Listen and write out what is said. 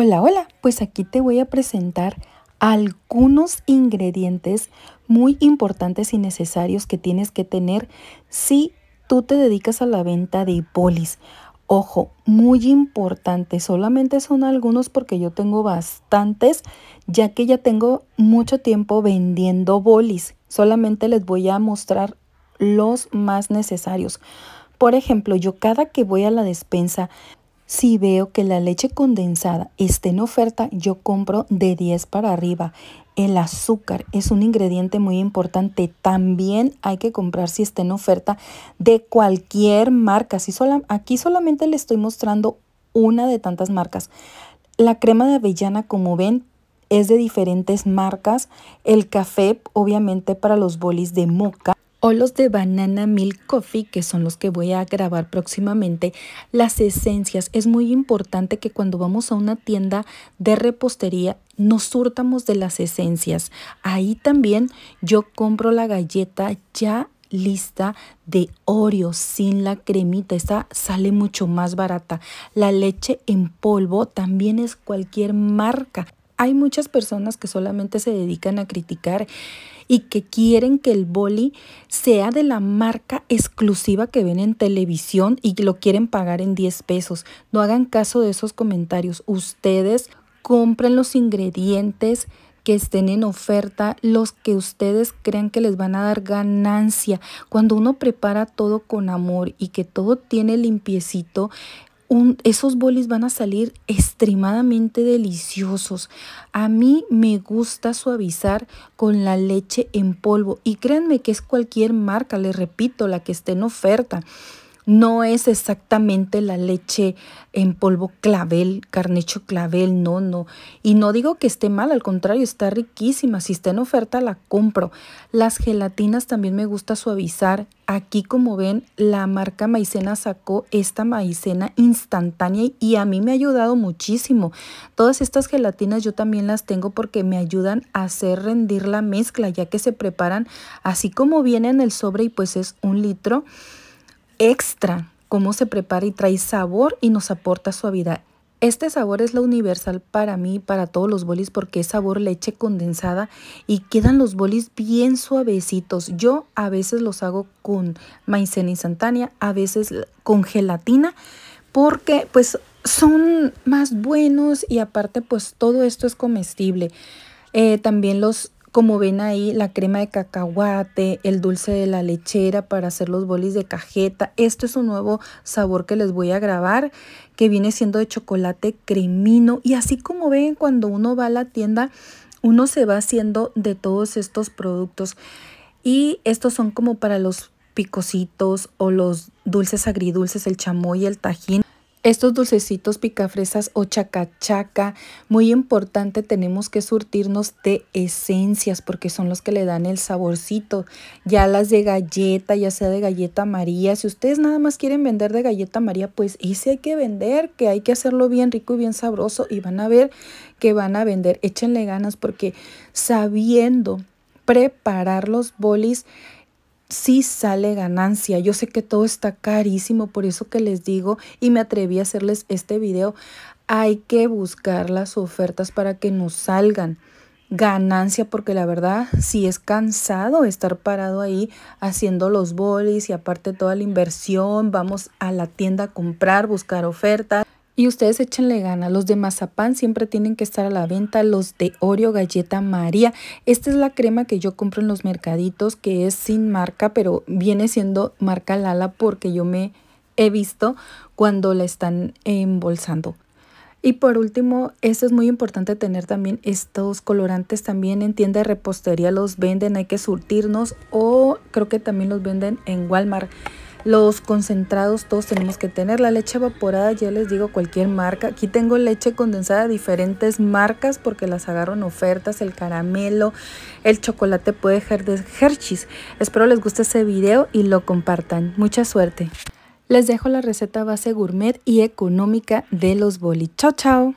Hola, hola, pues aquí te voy a presentar algunos ingredientes muy importantes y necesarios que tienes que tener si tú te dedicas a la venta de bolis Ojo, muy importante, solamente son algunos porque yo tengo bastantes, ya que ya tengo mucho tiempo vendiendo bolis. Solamente les voy a mostrar los más necesarios. Por ejemplo, yo cada que voy a la despensa si veo que la leche condensada está en oferta, yo compro de 10 para arriba. El azúcar es un ingrediente muy importante. También hay que comprar si está en oferta de cualquier marca. Si aquí solamente le estoy mostrando una de tantas marcas. La crema de avellana, como ven, es de diferentes marcas. El café, obviamente, para los bolis de moca o los de Banana Milk Coffee, que son los que voy a grabar próximamente, las esencias. Es muy importante que cuando vamos a una tienda de repostería nos surtamos de las esencias. Ahí también yo compro la galleta ya lista de Oreo sin la cremita. Esta sale mucho más barata. La leche en polvo también es cualquier marca. Hay muchas personas que solamente se dedican a criticar y que quieren que el boli sea de la marca exclusiva que ven en televisión y que lo quieren pagar en 10 pesos. No hagan caso de esos comentarios. Ustedes compren los ingredientes que estén en oferta, los que ustedes crean que les van a dar ganancia. Cuando uno prepara todo con amor y que todo tiene limpiecito, esos bolis van a salir extremadamente deliciosos. A mí me gusta suavizar con la leche en polvo y créanme que es cualquier marca, les repito, la que esté en oferta no es exactamente la leche en polvo clavel, carnecho clavel, no, no. Y no digo que esté mal, al contrario, está riquísima. Si está en oferta, la compro. Las gelatinas también me gusta suavizar. Aquí, como ven, la marca Maicena sacó esta maicena instantánea y a mí me ha ayudado muchísimo. Todas estas gelatinas yo también las tengo porque me ayudan a hacer rendir la mezcla, ya que se preparan así como viene en el sobre y pues es un litro extra, cómo se prepara y trae sabor y nos aporta suavidad. Este sabor es la universal para mí, para todos los bolis, porque es sabor leche condensada y quedan los bolis bien suavecitos. Yo a veces los hago con maicena instantánea, a veces con gelatina, porque pues son más buenos y aparte pues todo esto es comestible. Eh, también los como ven ahí, la crema de cacahuate, el dulce de la lechera para hacer los bolis de cajeta. Esto es un nuevo sabor que les voy a grabar, que viene siendo de chocolate cremino. Y así como ven, cuando uno va a la tienda, uno se va haciendo de todos estos productos. Y estos son como para los picositos o los dulces agridulces, el chamoy, el tajín. Estos dulcecitos picafresas o chacachaca, muy importante tenemos que surtirnos de esencias porque son los que le dan el saborcito. Ya las de galleta, ya sea de galleta María, si ustedes nada más quieren vender de galleta María, pues ese hay que vender, que hay que hacerlo bien rico y bien sabroso y van a ver que van a vender. Échenle ganas porque sabiendo preparar los bolis, sí sale ganancia. Yo sé que todo está carísimo, por eso que les digo y me atreví a hacerles este video. Hay que buscar las ofertas para que nos salgan ganancia porque la verdad si es cansado estar parado ahí haciendo los bolis y aparte toda la inversión, vamos a la tienda a comprar, buscar ofertas. Y ustedes échenle gana. Los de mazapán siempre tienen que estar a la venta. Los de Oreo, galleta María. Esta es la crema que yo compro en los mercaditos, que es sin marca, pero viene siendo marca Lala porque yo me he visto cuando la están embolsando. Y por último, esto es muy importante tener también estos colorantes también en tienda de repostería los venden, hay que surtirnos o creo que también los venden en Walmart. Los concentrados todos tenemos que tener. La leche evaporada, ya les digo, cualquier marca. Aquí tengo leche condensada de diferentes marcas porque las agarran ofertas. El caramelo, el chocolate puede ser de Hershey's. Espero les guste ese video y lo compartan. Mucha suerte. Les dejo la receta base gourmet y económica de los boli. Chao, chao.